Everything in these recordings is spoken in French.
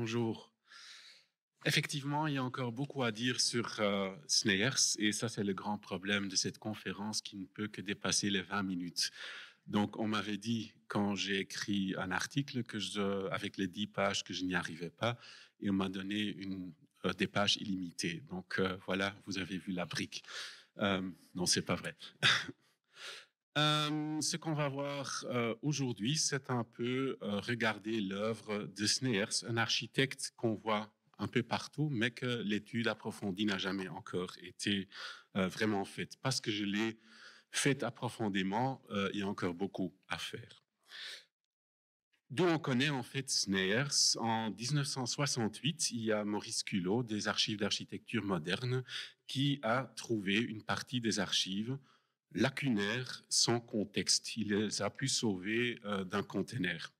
Bonjour. Effectivement, il y a encore beaucoup à dire sur euh, Snayers et ça c'est le grand problème de cette conférence qui ne peut que dépasser les 20 minutes. Donc on m'avait dit quand j'ai écrit un article que avec les 10 pages que je n'y arrivais pas et on m'a donné une, euh, des pages illimitées. Donc euh, voilà, vous avez vu la brique. non, c'est pas vrai. Euh, ce qu'on va voir euh, aujourd'hui, c'est un peu euh, regarder l'œuvre de Sneers, un architecte qu'on voit un peu partout, mais que l'étude approfondie n'a jamais encore été vraiment faite. Parce que je l'ai faite approfondément, il y a encore beaucoup à faire. D'où on connaît en fait Sneers En 1968, il y a Maurice Culot des Archives d'architecture moderne qui a trouvé une partie des archives lacunaire sans contexte. Il les a pu sauver euh, d'un conteneur.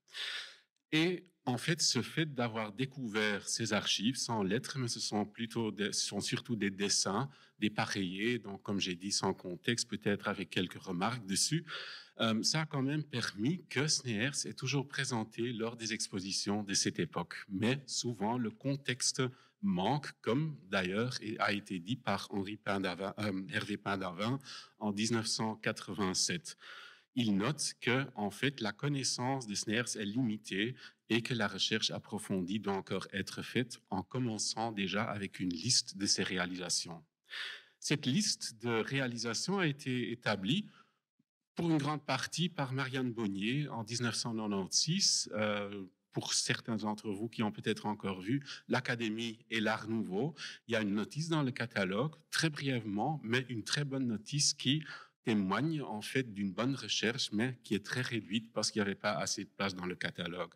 Et en fait, ce fait d'avoir découvert ces archives sans lettres, mais ce sont plutôt, des, sont surtout des dessins dépareillés, donc comme j'ai dit, sans contexte, peut-être avec quelques remarques dessus, euh, ça a quand même permis que Sneers est toujours présenté lors des expositions de cette époque. Mais souvent, le contexte manque, comme d'ailleurs a été dit par Henri Pindavin, euh, Hervé Pindavin en 1987. Il note que, en fait, la connaissance des snares est limitée et que la recherche approfondie doit encore être faite en commençant déjà avec une liste de ses réalisations. Cette liste de réalisations a été établie pour une grande partie par Marianne Bonnier en 1996, pour certains d'entre vous qui ont peut-être encore vu l'Académie et l'Art Nouveau, il y a une notice dans le catalogue, très brièvement, mais une très bonne notice qui témoigne en fait d'une bonne recherche, mais qui est très réduite parce qu'il n'y avait pas assez de place dans le catalogue.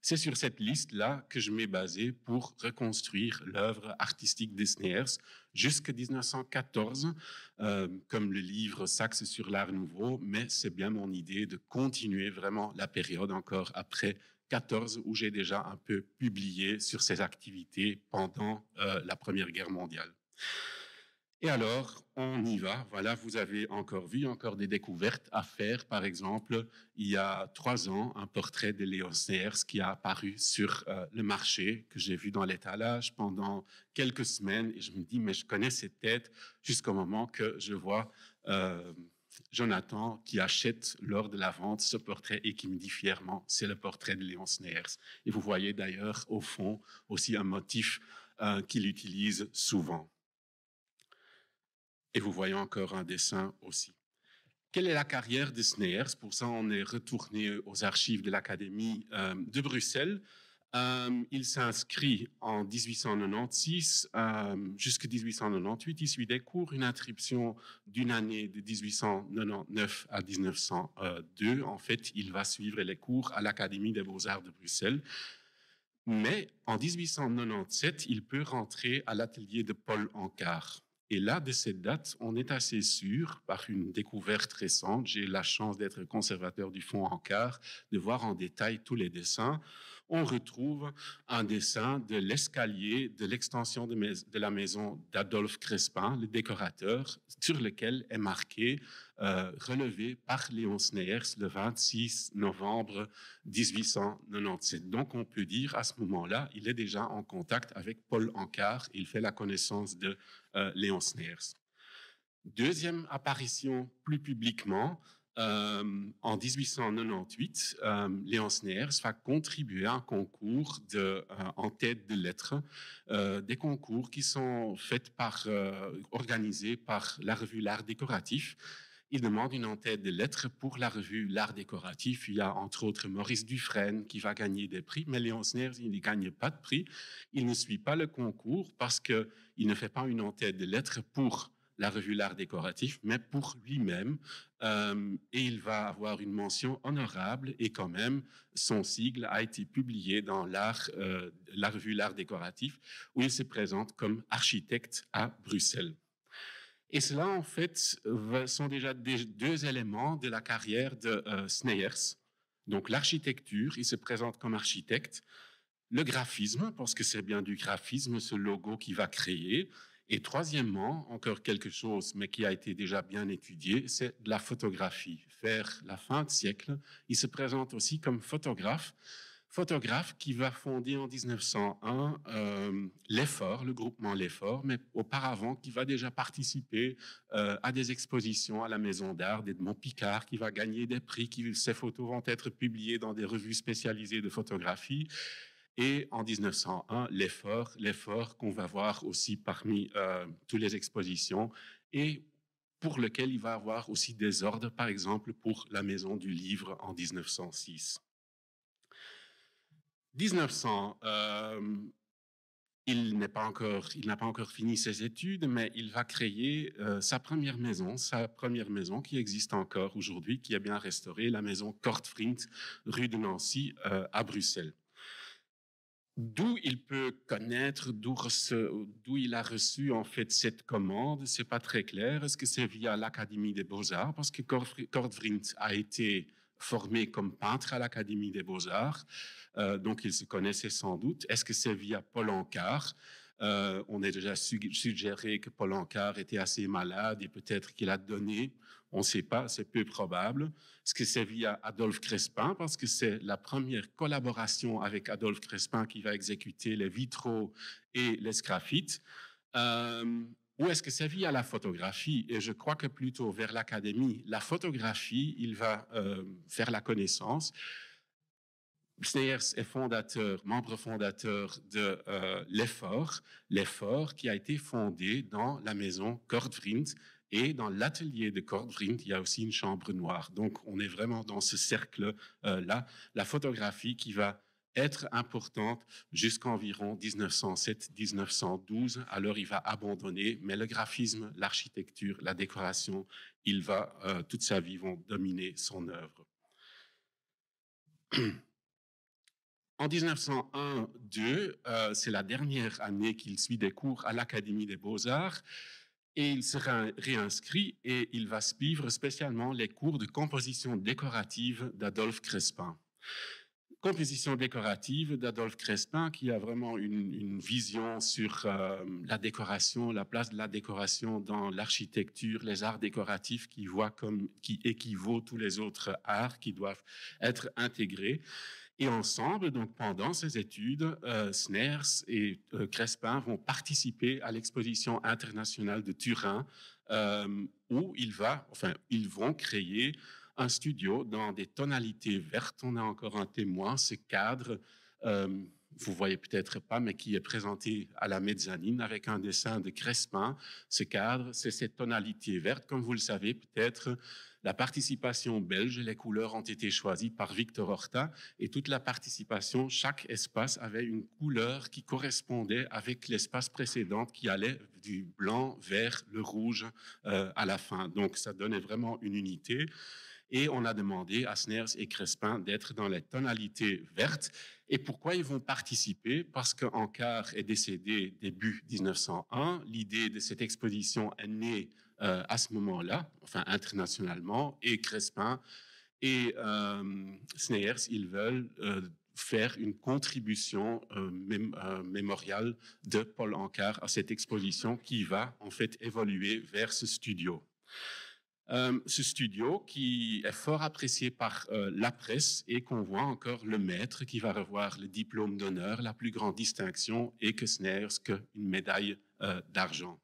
C'est sur cette liste-là que je m'ai basé pour reconstruire l'œuvre artistique des Sneers jusqu'à 1914, euh, comme le livre s'axe sur l'art nouveau, mais c'est bien mon idée de continuer vraiment la période encore après 14 où j'ai déjà un peu publié sur ces activités pendant euh, la Première Guerre mondiale. Et alors, on y va. Voilà, vous avez encore vu, encore des découvertes à faire. Par exemple, il y a trois ans, un portrait de Léon Sears qui a apparu sur euh, le marché, que j'ai vu dans l'étalage pendant quelques semaines. Et je me dis, mais je connais cette tête jusqu'au moment que je vois euh, Jonathan qui achète lors de la vente ce portrait et qui me dit fièrement, c'est le portrait de Léon Sneers. Et vous voyez d'ailleurs au fond aussi un motif euh, qu'il utilise souvent. Et vous voyez encore un dessin aussi. Quelle est la carrière de Sneers Pour ça, on est retourné aux archives de l'Académie euh, de Bruxelles. Euh, il s'inscrit en 1896 euh, jusqu'à 1898. Il suit des cours, une inscription d'une année de 1899 à 1902. En fait, il va suivre les cours à l'Académie des beaux-arts de Bruxelles. Mais en 1897, il peut rentrer à l'atelier de Paul Ancard. Et là, de cette date, on est assez sûr, par une découverte récente, j'ai la chance d'être conservateur du fonds Ancard, de voir en détail tous les dessins on retrouve un dessin de l'escalier de l'extension de, la maison d'Adolphe Crespin, le décorateur, sur lequel est marqué euh, relevé par Léon Sneyers le 26 novembre 1897. Donc on peut dire à ce moment-là, il est déjà en contact avec Paul Ancard, il fait la connaissance de euh, Léon Sneyers. Deuxième apparition plus publiquement, euh, en 1898, euh, Léonce va contribuer à un concours de, euh, en tête de lettres, euh, des concours qui sont faits par, organisés par la revue L'Art décoratif. Il demande une entête de lettres pour la revue L'Art décoratif. Il y a entre autres Maurice Dufresne qui va gagner des prix, mais Léonce Sneers, il ne gagne pas de prix. Il ne suit pas le concours parce qu'il ne fait pas une en de lettres pour la revue L'Art décoratif, mais pour lui-même. Euh, et il va avoir une mention honorable et quand même, son sigle a été publié dans l'art, euh, la revue L'Art décoratif, où il se présente comme architecte à Bruxelles. Et cela, en fait, sont déjà deux éléments de la carrière de euh, Donc l'architecture, il se présente comme architecte. Le graphisme, parce que c'est bien du graphisme, ce logo qui va créer. Et troisièmement, encore quelque chose, mais qui a été déjà bien étudié, c'est de la photographie. Vers la fin de siècle, il se présente aussi comme photographe, photographe qui va fonder en 1901 euh, l'effort, le groupement l'effort, mais auparavant qui va déjà participer euh, à des expositions à la Maison d'Art d'Edmond Picard, qui va gagner des prix, qui ses photos vont être publiées dans des revues spécialisées de photographie. Et en 1901, l'effort, l'effort qu'on va voir aussi parmi euh, toutes les expositions et pour lequel il va avoir aussi des ordres, par exemple pour la Maison du Livre en 1906. 1900, euh, il n'a pas encore fini ses études, mais il va créer euh, sa première maison, sa première maison qui existe encore aujourd'hui, qui est bien restaurée, la maison Kortfrint, rue de Nancy, à Bruxelles d'où il peut connaître, d'où il a reçu en fait cette commande, c'est pas très clair. Est-ce que c'est via l'Académie des Beaux-Arts parce que Kortvrint a été formé comme peintre à l'Académie des Beaux-Arts, euh, donc il se connaissait sans doute. Est-ce que c'est via Paul Ancard euh, On a déjà suggéré que Paul Ancard était assez malade et peut-être qu'il a donné on ne sait pas, c'est peu probable. Ce que c'est via Adolphe Crespin, parce que c'est la première collaboration avec Adolphe Crespin qui va exécuter les vitraux et les graffites. Euh, ou est-ce que c'est via la photographie Et je crois que plutôt vers l'académie, la photographie, il va euh, faire la connaissance. Sneyers est fondateur, membre fondateur de euh, l'Effort, l'Effort qui a été fondé dans la maison Kortvrindt, et dans l'atelier de Cordvrint, il y a aussi une chambre noire. Donc, on est vraiment dans ce cercle-là. Euh, la photographie qui va être importante jusqu'environ 1907-1912. Alors il va abandonner, mais le graphisme, l'architecture, la décoration, il va euh, toute sa vie vont dominer son œuvre. En 1901-2, euh, c'est la dernière année qu'il suit des cours à l'Académie des Beaux-Arts et il sera réinscrit et il va suivre spécialement les cours de composition décorative d'Adolphe Crespin. Composition décorative d'Adolphe Crespin qui a vraiment une, vision sur euh, la décoration, la place de la décoration dans l'architecture, les arts décoratifs qui voit comme qui équivaut tous les autres arts qui doivent être intégrés. Et ensemble, donc pendant ces études, euh, Sners et euh, Crespin vont participer à l'exposition internationale de Turin, euh, où il va, enfin, ils vont créer un studio dans des tonalités vertes. On a encore un témoin, ce cadre vous voyez peut-être pas, mais qui est présenté à la mezzanine avec un dessin de Crespin. Ce cadre, c'est cette tonalité verte. Comme vous le savez peut-être, la participation belge, les couleurs ont été choisies par Victor Horta et toute la participation, chaque espace avait une couleur qui correspondait avec l'espace précédent qui allait du blanc vers le rouge euh, à la fin. Donc ça donnait vraiment une unité et on a demandé à Sners et Crespin d'être dans les tonalités vertes et pourquoi ils vont participer Parce qu'Ankar est décédé début 1901. L'idée de cette exposition est née euh, à ce moment-là, enfin internationalement, et Crespin et euh, ils veulent euh, faire une contribution euh, mémoriale de Paul encar à cette exposition qui va en fait évoluer vers ce studio. Euh, ce studio qui est fort apprécié par euh, la presse et qu'on voit encore le maître qui va revoir le diplôme d'honneur, la plus grande distinction, et que ce n'est qu'une médaille euh, d'argent.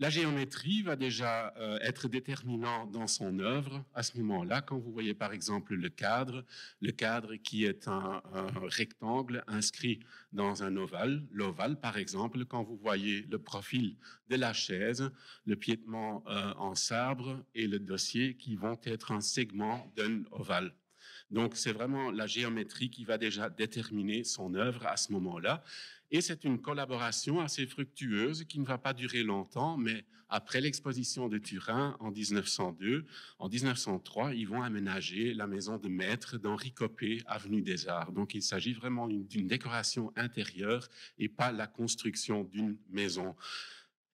La géométrie va déjà euh, être déterminante dans son œuvre à ce moment-là, quand vous voyez par exemple le cadre, le cadre qui est un, rectangle inscrit dans un ovale. L'ovale, par exemple, quand vous voyez le profil de la chaise, le piétement euh, en sabre et le dossier qui vont être un segment d'un ovale donc c'est vraiment la géométrie qui va déjà déterminer son œuvre à ce moment-là. Et c'est une collaboration assez fructueuse qui ne va pas durer longtemps, mais après l'exposition de Turin en 1902, en 1903, ils vont aménager la maison de maître d'Henri Copé, avenue des Arts. Donc il s'agit vraiment d'une décoration intérieure et pas la construction d'une maison.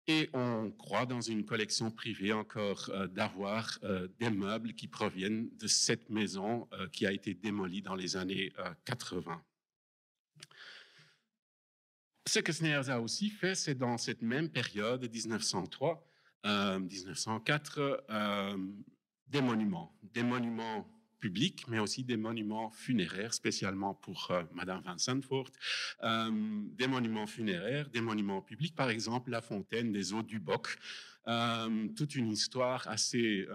Et on croit dans une collection privée encore euh, d'avoir euh, des meubles qui proviennent de cette maison euh, qui a été démolie dans les années 80. Ce que Sneers a aussi fait, c'est dans cette même période, 1903, 1904, des monuments, des monuments mais aussi des monuments funéraires, spécialement pour euh, Madame Van Sandvoort, euh, des monuments funéraires, des monuments publics, par exemple la fontaine des eaux du Boc, euh, toute une histoire assez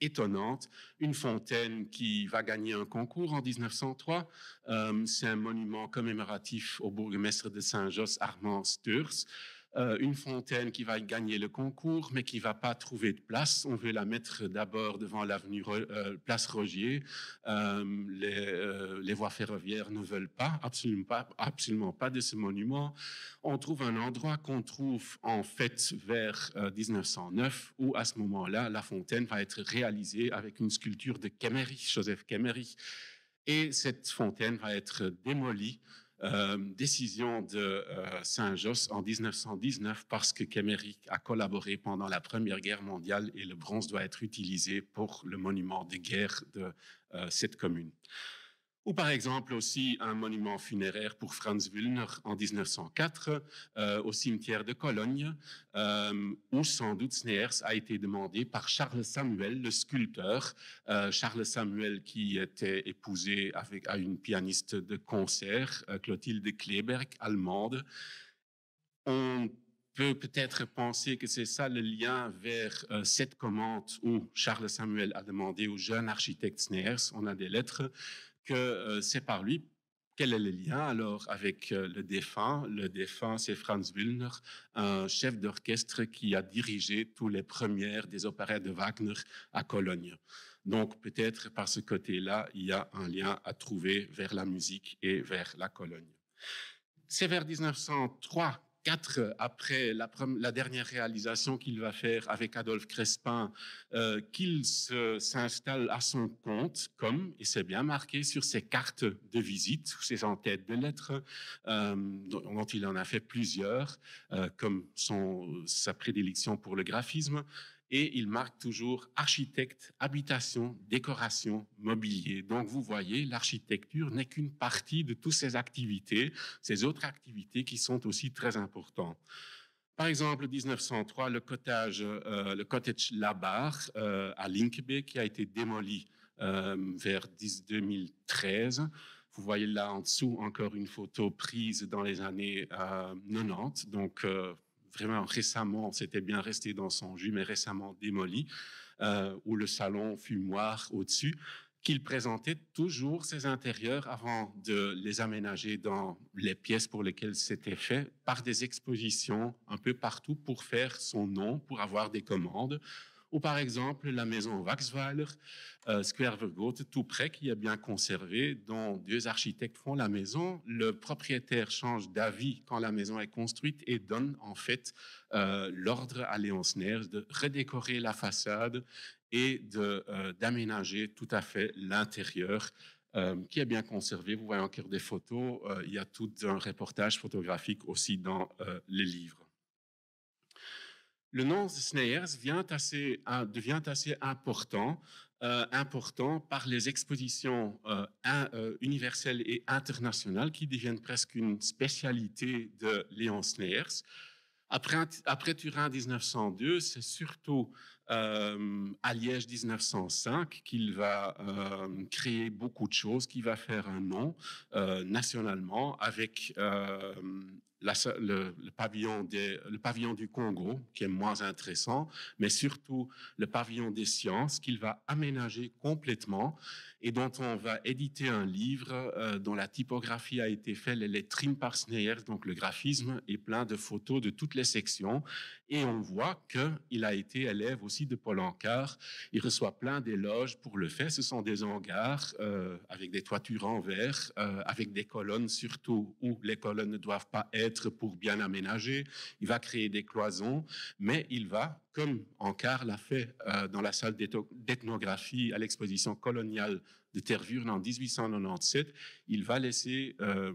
étonnante, une fontaine qui va gagner un concours en 1903. c'est un monument commémoratif au bourgmestre de Saint-Josse, Armand Sturz, euh, une fontaine qui va gagner le concours, mais qui va pas trouver de place. On veut la mettre d'abord devant l'avenue euh, Place Rogier. Euh, les, voies ferroviaires ne veulent pas, absolument pas, de ce monument. On trouve un endroit qu'on trouve en fait vers 1909, où à ce moment-là, la fontaine va être réalisée avec une sculpture de Joseph Kemery. Et cette fontaine va être démolie euh, décision de euh, Saint-Josse en 1919 parce que Caméric a collaboré pendant la Première Guerre mondiale et le bronze doit être utilisé pour le monument de guerre euh, de cette commune. Ou par exemple aussi un monument funéraire pour Franz Wüllner en 1904 euh, au cimetière de Cologne, euh, où sans doute Sneers a été demandé par Charles Samuel, le sculpteur. Euh, Charles Samuel qui était épousé avec, à une pianiste de concert, Clotilde Kleberg, allemande. On peut peut-être penser que c'est ça le lien vers cette commande où Charles Samuel a demandé au jeune architecte Sneers, on a des lettres, que c'est par lui quel est le lien alors avec le défunt Le défunt, c'est Franz Wüllner, un chef d'orchestre qui a dirigé tous les premières des opéras de Wagner à Cologne. Donc peut-être par ce côté-là, il y a un lien à trouver vers la musique et vers la Cologne. C'est vers 1903 quatre euh, après la, dernière réalisation qu'il va faire avec Adolphe Crespin, euh, qu'il s'installe à son compte, comme, et c'est bien marqué sur ses cartes de visite, ses enquêtes de lettres, euh, dont il en a fait plusieurs, comme son, sa prédilection pour le graphisme, et il marque toujours architecte, habitation, décoration, mobilier. Donc vous voyez, l'architecture n'est qu'une partie de toutes ces activités, ces autres activités qui sont aussi très importantes. Par exemple, 1903, le cottage, euh, le cottage Labar euh, à Linkbe qui a été démoli euh, vers 2013. Vous voyez là en dessous encore une photo prise dans les années 90, euh, donc vraiment récemment, c'était bien resté dans son jus, mais récemment démoli, euh, où le salon fumoir au-dessus, qu'il présentait toujours ses intérieurs avant de les aménager dans les pièces pour lesquelles c'était fait, par des expositions un peu partout pour faire son nom, pour avoir des commandes, ou par exemple la maison Waxweiler, euh, Square tout près, qui est bien conservée, dont deux architectes font la maison. Le propriétaire change d'avis quand la maison est construite et donne en fait euh, l'ordre à Léon de redécorer la façade et euh, d'aménager tout à fait l'intérieur. qui est bien conservé. Vous voyez encore des photos. il y a tout un reportage photographique aussi dans les livres le nom Snayers vient euh, devient assez euh, important, par les expositions euh, universelles et internationales qui deviennent presque une spécialité de Léon Snayers. Après, après Turin 1902, c'est surtout à Liège 1905 qu'il va créer beaucoup de choses, qu'il va faire un nom nationalement avec le pavillon du Congo, qui est moins intéressant, mais surtout le pavillon des sciences qu'il va aménager complètement et dont on va éditer un livre euh, dont la typographie a été faite, les trims par Sneyer, donc le graphisme, est plein de photos de toutes les sections. Et on voit qu'il a été élève aussi de Paul Ancard. Il reçoit plein d'éloges pour le fait. Ce sont des hangars euh, avec des toitures en verre, euh, avec des colonnes surtout où les colonnes ne doivent pas être pour bien aménager. Il va créer des cloisons, mais il va comme Ankar l'a fait euh, dans la salle d'ethnographie à l'exposition coloniale de Tervuren en 1897, il va euh,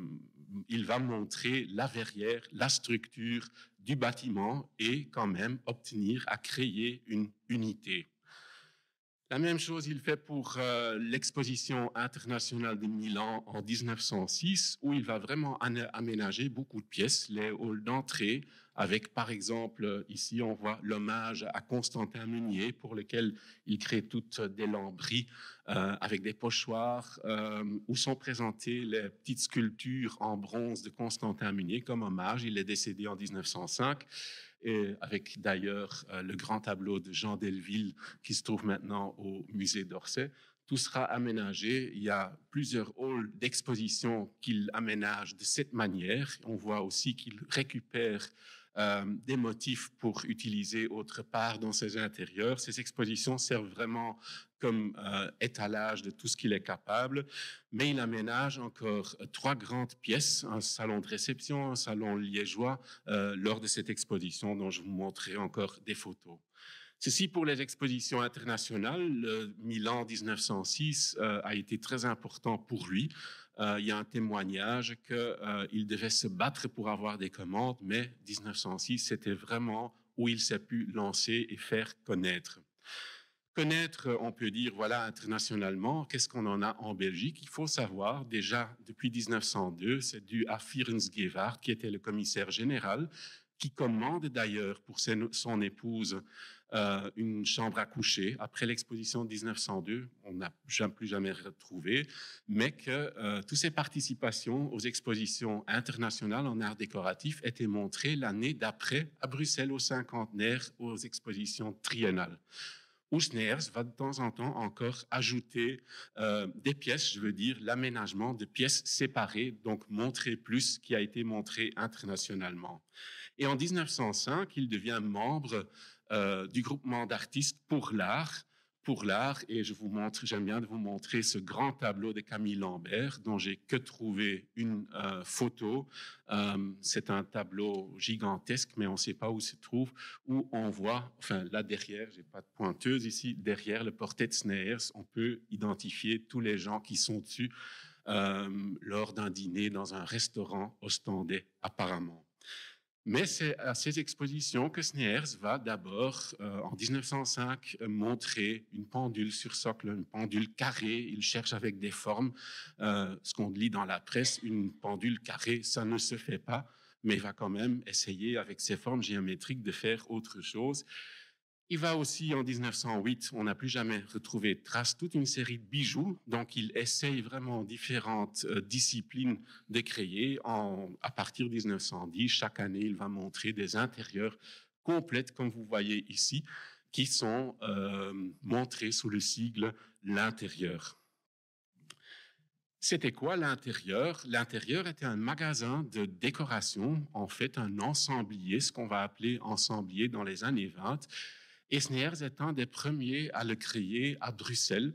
il va montrer la verrière, la structure du bâtiment et quand même obtenir à créer une unité. La même chose il fait pour euh, l'exposition internationale de Milan en 1906, où il va vraiment aménager beaucoup de pièces, les halls d'entrée, avec par exemple, ici on voit l'hommage à Constantin Meunier pour lequel il crée toutes des lambris euh, avec des pochoirs euh, où sont présentées les petites sculptures en bronze de Constantin Meunier comme hommage. Il est décédé en 1905 et avec d'ailleurs euh, le grand tableau de Jean Delville qui se trouve maintenant au musée d'Orsay tout sera aménagé. Il y a plusieurs halls d'exposition qu'il aménage de cette manière. On voit aussi qu'il récupère euh, des motifs pour utiliser autre part dans ses intérieurs. Ces expositions servent vraiment comme euh, étalage de tout ce qu'il est capable, mais il aménage encore trois grandes pièces, un salon de réception, un salon liégeois, euh, lors de cette exposition dont je vous montrerai encore des photos. Ceci pour les expositions internationales. Le Milan 1906 a été très important pour lui. Euh, il y a un témoignage qu'il euh, devait se battre pour avoir des commandes, mais 1906, c'était vraiment où il s'est pu lancer et faire connaître. Connaître, on peut dire, voilà, internationalement, qu'est-ce qu'on en a en Belgique Il faut savoir, déjà depuis 1902, c'est dû à Firens Gevaert, qui était le commissaire général, qui commande d'ailleurs pour son épouse euh, une chambre à coucher après l'exposition de 1902, on n'a jamais plus jamais retrouvé, mais que euh, toutes ces participations aux expositions internationales en art décoratif étaient montrées l'année d'après à Bruxelles au cinquantenaire aux expositions triennales. Ousners va de temps en temps encore ajouter euh, des pièces, je veux dire l'aménagement de pièces séparées, donc montrer plus qui a été montré internationalement. Et en 1905, il devient membre euh, du groupement d'artistes pour l'art. Pour l'art, et je vous montre, j'aime bien de vous montrer ce grand tableau de Camille Lambert, dont j'ai que trouvé une euh, photo. Euh, c'est un tableau gigantesque, mais on ne sait pas où se trouve, où on voit, enfin là derrière, j'ai pas de pointeuse ici, derrière le portrait de Snayers, on peut identifier tous les gens qui sont dessus lors d'un dîner dans un restaurant ostendais, apparemment. Mais c'est à ces expositions que Sneers va d'abord, euh, en 1905, montrer une pendule sur socle, une pendule carrée. Il cherche avec des formes, euh, ce qu'on lit dans la presse, une pendule carrée, ça ne se fait pas, mais il va quand même essayer avec ses formes géométriques de faire autre chose. Il va aussi, en 1908, on n'a plus jamais retrouvé trace toute une série de bijoux. Donc, il essaye vraiment différentes euh, disciplines de créer. à partir de 1910, chaque année, il va montrer des intérieurs complètes, comme vous voyez ici, qui sont euh, montrés sous le sigle l'intérieur. C'était quoi l'intérieur L'intérieur était un magasin de décoration, en fait un ensemblier, ce qu'on va appeler ensemblier dans les années 20, Esners est un des premiers à le créer à Bruxelles.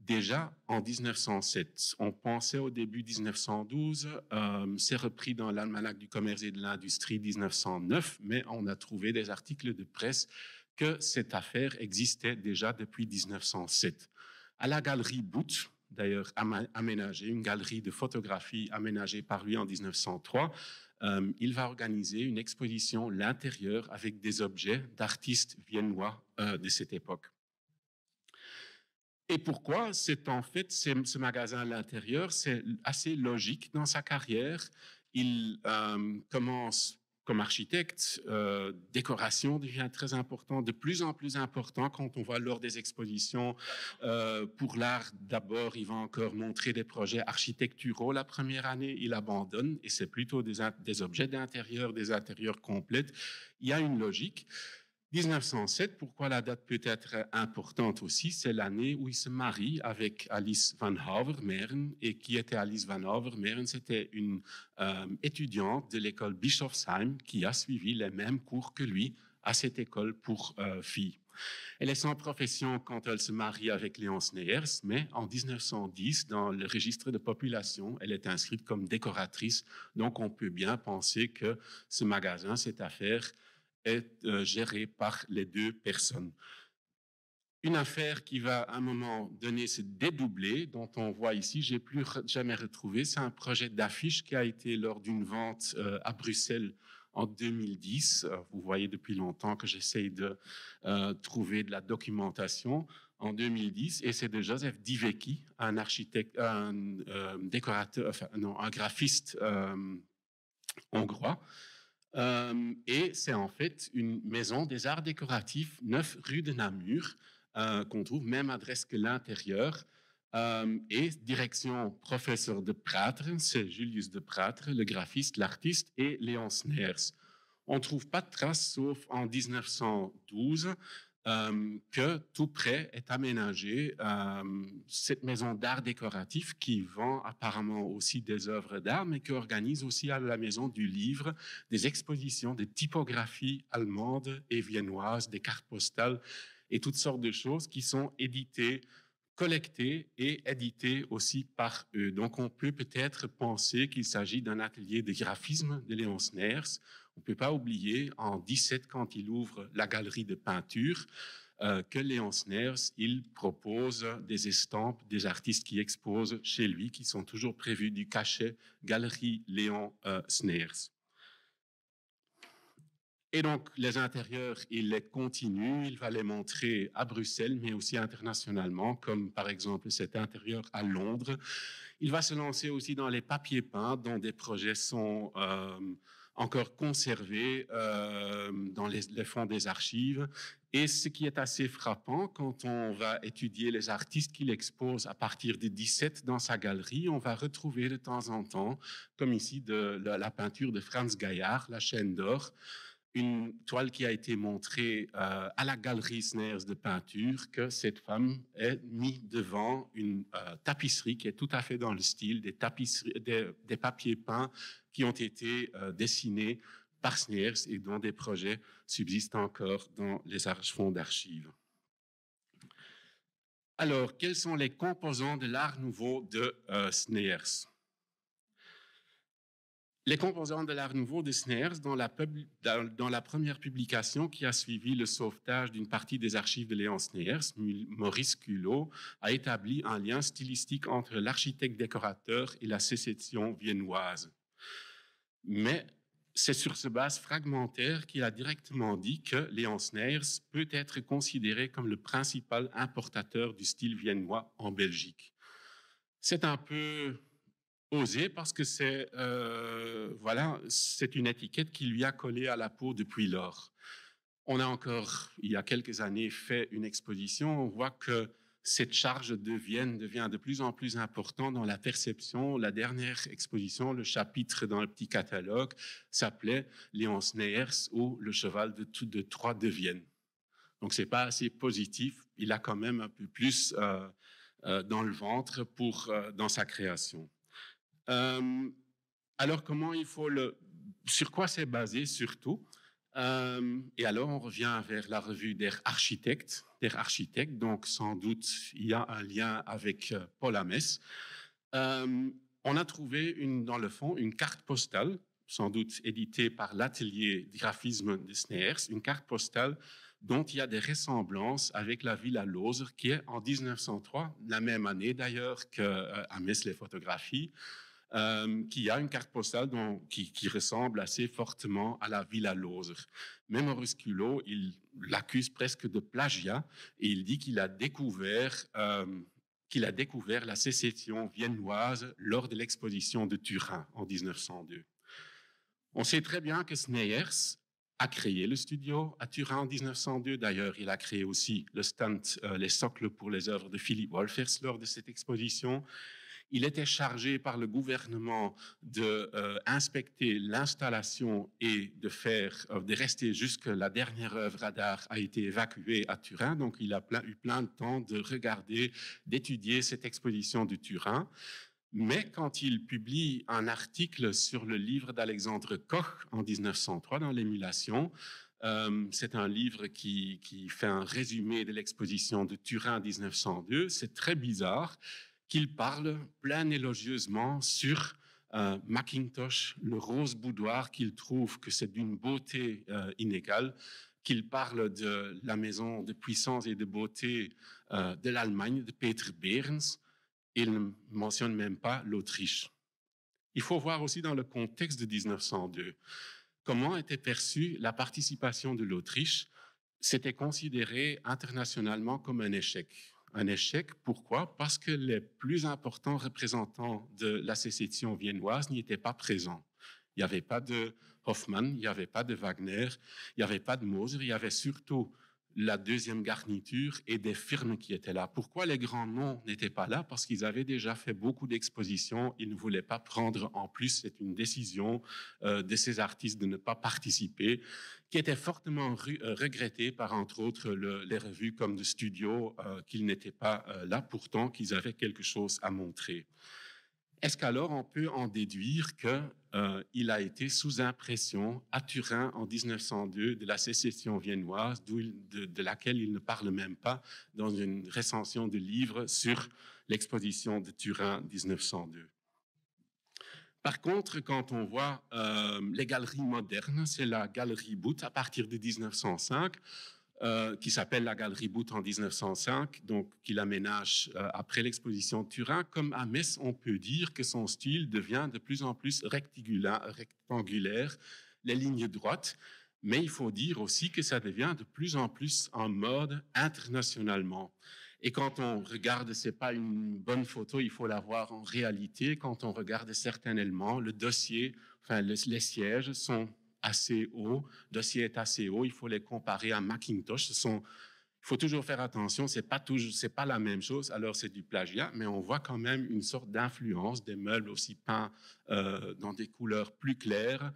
Déjà en 1907, on pensait au début 1912, euh, c'est repris dans l'almanach du commerce et de l'industrie 1909, mais on a trouvé des articles de presse que cette affaire existait déjà depuis 1907. À la galerie Booth d'ailleurs aménagé, une galerie de photographie aménagée par lui en 1903. Euh, il va organiser une exposition l'intérieur avec des objets d'artistes viennois euh, de cette époque. Et pourquoi C'est en fait ce magasin l'intérieur, c'est assez logique dans sa carrière. Il euh, commence comme architecte, euh, décoration devient très important, de plus en plus important quand on voit lors des expositions euh, pour l'art. D'abord, il va encore montrer des projets architecturaux la première année, il abandonne et c'est plutôt des, objets d'intérieur, des intérieurs complètes. Il y a une logique. 1907, pourquoi la date peut être importante aussi, c'est l'année où il se marie avec Alice Van Meren Et qui était Alice Van Meren C'était une euh, étudiante de l'école Bischofsheim qui a suivi les mêmes cours que lui à cette école pour euh, filles. Elle est sans profession quand elle se marie avec Léon Neyers, mais en 1910, dans le registre de population, elle est inscrite comme décoratrice. Donc on peut bien penser que ce magasin, cette affaire, est euh, gérée par les deux personnes. Une affaire qui va à un moment donné se dédoubler, dont on voit ici, j'ai plus jamais retrouvé, c'est un projet d'affiche qui a été lors d'une vente euh, à Bruxelles en 2010. Euh, vous voyez depuis longtemps que j'essaye de trouver de la documentation en 2010, et c'est de Joseph Diveki, un architecte, un décorateur, non, un graphiste hongrois. Euh, et c'est en fait une maison des arts décoratifs, 9 rue de Namur, euh, qu'on trouve même adresse que l'intérieur. Euh, et direction professeur de Pratre, c'est Julius de Pratre, le graphiste, l'artiste, et Léon Sners. On ne trouve pas de traces, sauf en 1912, euh, que tout près est aménagée euh, cette maison d'art décoratif qui vend apparemment aussi des œuvres d'art, mais qui organise aussi à la maison du livre des expositions, des typographies allemandes et viennoises, des cartes postales et toutes sortes de choses qui sont éditées collecté et édité aussi par eux. Donc, on peut peut-être penser qu'il s'agit d'un atelier de graphisme de Léon Sners. On ne peut pas oublier, en 17, quand il ouvre la galerie de peinture, euh, que Léon Sners, il propose des estampes des artistes qui exposent chez lui, qui sont toujours prévus du cachet Galerie Léon euh, Sners. Et donc, les intérieurs, il les continue, il va les montrer à Bruxelles, mais aussi internationalement, comme par exemple cet intérieur à Londres. Il va se lancer aussi dans les papiers peints, dont des projets sont euh, encore conservés euh, dans les, fonds des archives. Et ce qui est assez frappant, quand on va étudier les artistes qu'il expose à partir des 17 dans sa galerie, on va retrouver de temps en temps, comme ici, la peinture de Franz Gaillard, La chaîne d'or une toile qui a été montrée euh, à la galerie Snayers de peinture, que cette femme est mise devant une euh, tapisserie qui est tout à fait dans le style des, papiers peints qui ont été euh, dessinés par Snayers et dont des projets subsistent encore dans les archives fonds d'archives. Alors, quels sont les composants de l'art nouveau de Snayers? les composants de l'art nouveau de Sneers, dans la, première publication qui a suivi le sauvetage d'une partie des archives de Léon Sneers, Maurice Culot, a établi un lien stylistique entre l'architecte décorateur et la sécession viennoise. Mais c'est sur ce base fragmentaire qu'il a directement dit que Léon Sneers peut être considéré comme le principal importateur du style viennois en Belgique. C'est un peu parce que c'est euh, voilà, c'est une étiquette qui lui a collé à la peau depuis lors. On a encore, il y a quelques années, fait une exposition. On voit que cette charge devient, devient de plus en plus importante dans la perception. La dernière exposition, le chapitre dans le petit catalogue, s'appelait Léon Sneyers ou Le cheval de, de de Vienne. Donc c'est pas assez positif. Il a quand même un peu plus euh, euh, dans le ventre pour dans sa création alors, comment il faut le. Sur quoi c'est basé surtout Et alors, on revient vers la revue des architectes. Der architectes, donc sans doute, il y a un lien avec euh, Paul Amès. on a trouvé, une, dans le fond, une carte postale, sans doute éditée par l'atelier graphisme de Sneers, une carte postale dont il y a des ressemblances avec la ville à Lauser, qui est en 1903, la même année d'ailleurs que euh, Ames les photographies. Euh, qui a une carte postale qui, ressemble assez fortement à la Villa Loser. Même Rusculo il l'accuse presque de plagiat et il dit qu'il a découvert euh, qu'il a découvert la sécession viennoise lors de l'exposition de Turin en 1902. On sait très bien que Sneyers a créé le studio à Turin en 1902. D'ailleurs, il a créé aussi le stand, euh, les socles pour les œuvres de Philippe Wolfers lors de cette exposition. Il était chargé par le gouvernement d'inspecter euh, l'installation et de faire, jusqu'à euh, de rester jusque la dernière œuvre radar a été évacuée à Turin. Donc, il a eu plein de temps de regarder, d'étudier cette exposition de Turin. Mais quand il publie un article sur le livre d'Alexandre Koch en 1903 dans l'émulation, euh, c'est un livre qui, qui, fait un résumé de l'exposition de Turin 1902. C'est très bizarre qu'il parle plein élogieusement sur euh, Macintosh, le rose boudoir qu'il trouve que c'est d'une beauté euh, inégale, qu'il parle de la maison de puissance et de beauté euh, de l'Allemagne, de Peter Behrens. Il ne mentionne même pas l'Autriche. Il faut voir aussi dans le contexte de 1902 comment était perçue la participation de l'Autriche. C'était considéré internationalement comme un échec un échec. Pourquoi Parce que les plus importants représentants de la sécession viennoise n'y étaient pas présents. Il n'y avait pas de Hoffmann, il n'y avait pas de Wagner, il n'y avait pas de Moser, il y avait surtout la deuxième garniture et des firmes qui étaient là. Pourquoi les grands noms n'étaient pas là Parce qu'ils avaient déjà fait beaucoup d'expositions, ils ne voulaient pas prendre en plus, c'est une décision euh, de ces artistes de ne pas participer, qui était fortement euh, regrettée par, entre autres, les revues comme de Studio, euh, qu'ils n'étaient pas là, pourtant qu'ils avaient quelque chose à montrer est-ce qu'alors on peut en déduire qu'il euh, a été sous impression à Turin en 1902 de la sécession viennoise, de, laquelle il ne parle même pas dans une recension de livres sur l'exposition de Turin 1902 par contre, quand on voit euh, les galeries modernes, c'est la galerie Booth à partir de 1905, euh, qui s'appelle la Galerie boot en 1905, donc qu'il aménage euh, après l'exposition de Turin. Comme à Metz, on peut dire que son style devient de plus en plus rectangulaire, les lignes droites, mais il faut dire aussi que ça devient de plus en plus en mode internationalement. Et quand on regarde, c'est pas une bonne photo, il faut la voir en réalité. Quand on regarde certains éléments, le dossier, enfin les sièges sont assez haut, dossier est assez haut, il faut les comparer à Macintosh. il faut toujours faire attention, c'est pas toujours, c'est pas la même chose. Alors c'est du plagiat, mais on voit quand même une sorte d'influence des meubles aussi peints euh, dans des couleurs plus claires,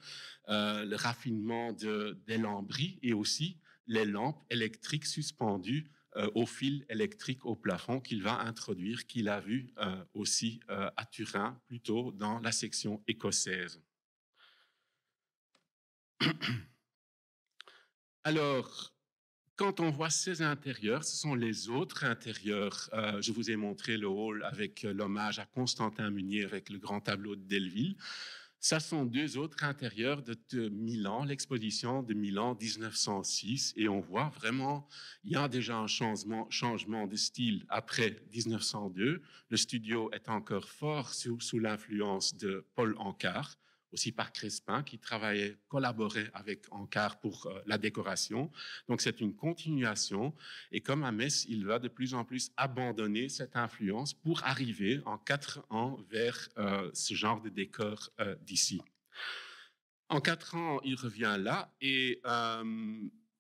euh, le raffinement de, des lambris et aussi les lampes électriques suspendues euh, au fil électrique au plafond qu'il va introduire, qu'il a vu aussi à Turin, plutôt dans la section écossaise. Alors, quand on voit ces intérieurs, ce sont les autres intérieurs. Euh, je vous ai montré le hall avec euh, l'hommage à Constantin Munier avec le grand tableau de Delville. Ce sont deux autres intérieurs de, Milan, l'exposition de Milan 1906. Et on voit vraiment, il y a déjà un changement, de style après 1902. Le studio est encore fort sous, sous l'influence de Paul Ancart aussi par Crespin, qui travaillait, collaborait avec Ancard pour euh, la décoration. Donc c'est une continuation. Et comme à Metz, il va de plus en plus abandonner cette influence pour arriver en quatre ans vers euh, ce genre de décor euh, d'ici. En quatre ans, il revient là et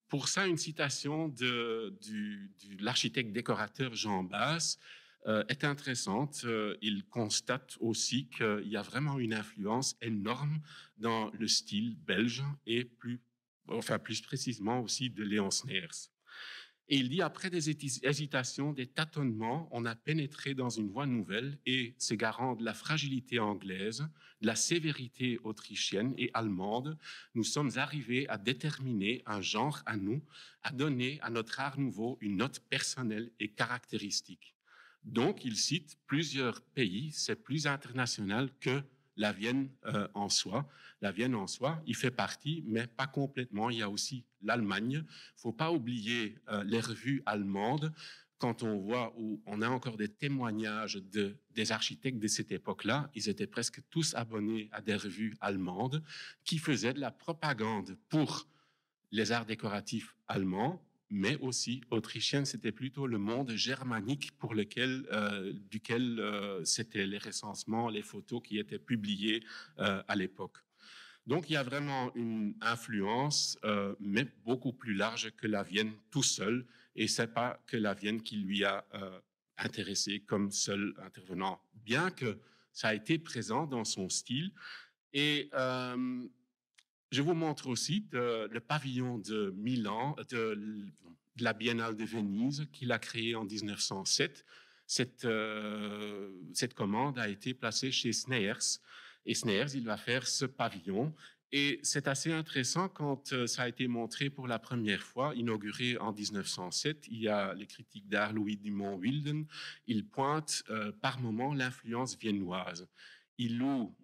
pour ça, une citation de, de l'architecte décorateur Jean Basse, euh, est intéressante. Euh, il constate aussi qu'il y a vraiment une influence énorme dans le style belge et plus, enfin, plus précisément aussi de Léon Sneers. Et il dit, après des hésitations, des tâtonnements, on a pénétré dans une voie nouvelle et se garant de la fragilité anglaise, de la sévérité autrichienne et allemande, nous sommes arrivés à déterminer un genre à nous, à donner à notre art nouveau une note personnelle et caractéristique. Donc, il cite plusieurs pays, c'est plus international que la Vienne euh, en soi. La Vienne en soi, il fait partie, mais pas complètement. Il y a aussi l'Allemagne. Faut pas oublier euh, les revues allemandes. Quand on voit où on a encore des témoignages de, des architectes de cette époque-là, ils étaient presque tous abonnés à des revues allemandes qui faisaient de la propagande pour les arts décoratifs allemands mais aussi autrichienne, c'était plutôt le monde germanique pour lequel, euh, duquel euh, c'était les recensements, les photos qui étaient publiées euh, à l'époque. Donc il y a vraiment une influence, mais beaucoup plus large que la Vienne tout seul, et c'est pas que la Vienne qui lui a intéressé comme seul intervenant, bien que ça a été présent dans son style. Et je vous montre aussi le pavillon de Milan, de, la Biennale de Venise, qu'il a créé en 1907. Cette, euh, cette commande a été placée chez Sneyers. Et Sneyers, il va faire ce pavillon. Et c'est assez intéressant quand euh, ça a été montré pour la première fois, inauguré en 1907. Il y a les critiques d'art Louis Dumont-Wilden. Il pointe euh, par moments l'influence viennoise. Il loue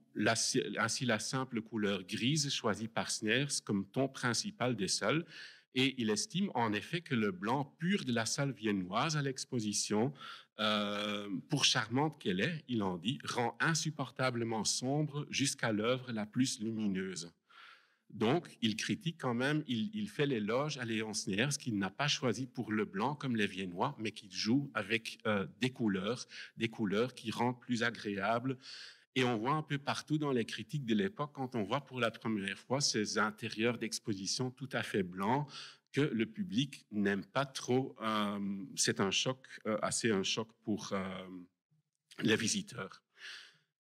ainsi la simple couleur grise choisie par Sners comme ton principal des salles. Et il estime en effet que le blanc pur de la salle viennoise à l'exposition, euh, pour charmante qu'elle est, il en dit, rend insupportablement sombre jusqu'à l'œuvre la plus lumineuse. Donc, il critique quand même, il, fait l'éloge à Léon Sners qu'il n'a pas choisi pour le blanc comme les Viennois, mais qu'il joue avec euh, des couleurs, des couleurs qui rendent plus agréable et on voit un peu partout dans les critiques de l'époque, quand on voit pour la première fois ces intérieurs d'exposition tout à fait blancs, que le public n'aime pas trop. Euh, c'est un choc, euh, assez un choc pour euh, les visiteurs.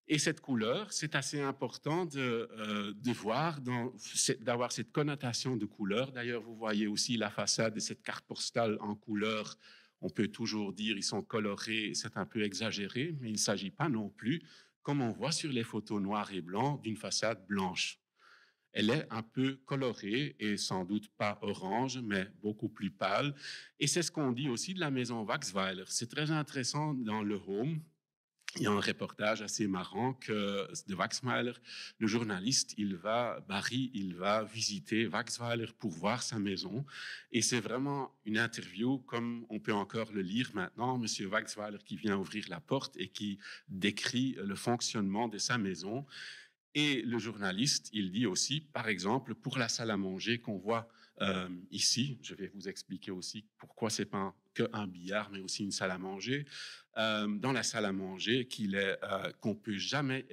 Et cette couleur, c'est assez important de, voir, d'avoir cette connotation de couleur. D'ailleurs, vous voyez aussi la façade et cette carte postale en couleur on peut toujours dire ils sont colorés, c'est un peu exagéré, mais il ne s'agit pas non plus comme on voit sur les photos noires et blancs d'une façade blanche. Elle est un peu colorée et sans doute pas orange, mais beaucoup plus pâle. Et c'est ce qu'on dit aussi de la maison Waxweiler. C'est très intéressant dans le home il y a un reportage assez marrant que, de Waxweiler. Le journaliste, il va, Barry, il va visiter Waxweiler pour voir sa maison. Et c'est vraiment une interview comme on peut encore le lire maintenant. Monsieur Waxweiler qui vient ouvrir la porte et qui décrit le fonctionnement de sa maison. Et le journaliste, il dit aussi, par exemple, pour la salle à manger qu'on voit euh, ici, je vais vous expliquer aussi pourquoi c'est pas qu'un billard, mais aussi une salle à manger. Euh, dans la salle à manger, qu'il est euh, qu'on peut jamais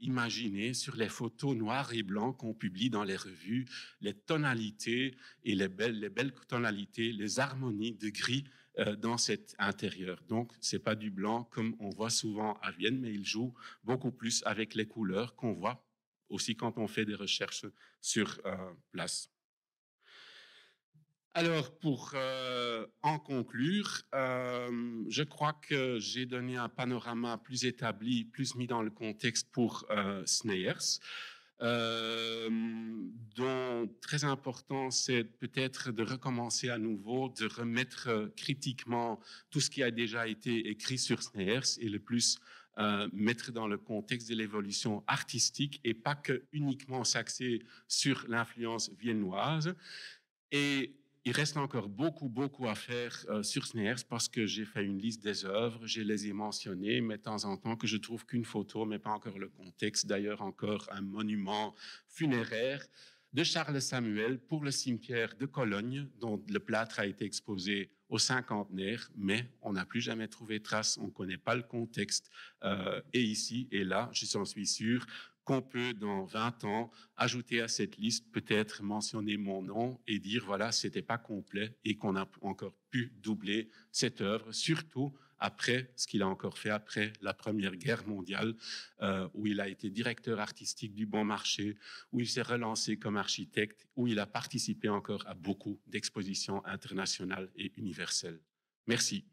imaginer sur les photos noires et blancs qu'on publie dans les revues, les tonalités et les belles, les belles tonalités, les harmonies de gris dans cet intérieur. Donc, c'est pas du blanc comme on voit souvent à Vienne, mais il joue beaucoup plus avec les couleurs qu'on voit aussi quand on fait des recherches sur place. Alors, pour euh, en conclure, euh, je crois que j'ai donné un panorama plus établi, plus mis dans le contexte pour euh, Donc, euh, dont très important, c'est peut-être de recommencer à nouveau, de remettre critiquement tout ce qui a déjà été écrit sur Snayers et le plus mettre dans le contexte de l'évolution artistique et pas que uniquement s'axer sur l'influence viennoise. Et il reste encore beaucoup, beaucoup à faire euh, sur Snares parce que j'ai fait une liste des œuvres, je les ai mentionnées, mais de temps en temps que je trouve qu'une photo, mais pas encore le contexte, d'ailleurs encore un monument funéraire de Charles Samuel pour le cimetière de Cologne, dont le plâtre a été exposé au cinquantenaire, mais on n'a plus jamais trouvé trace, on ne connaît pas le contexte. Euh, et ici et là, je suis sûr, qu'on peut, dans 20 ans, ajouter à cette liste, peut-être mentionner mon nom et dire, voilà, c'était pas complet et qu'on a encore pu doubler cette œuvre, surtout après ce qu'il a encore fait après la Première Guerre mondiale, euh, où il a été directeur artistique du Bon Marché, où il s'est relancé comme architecte, où il a participé encore à beaucoup d'expositions internationales et universelles. Merci.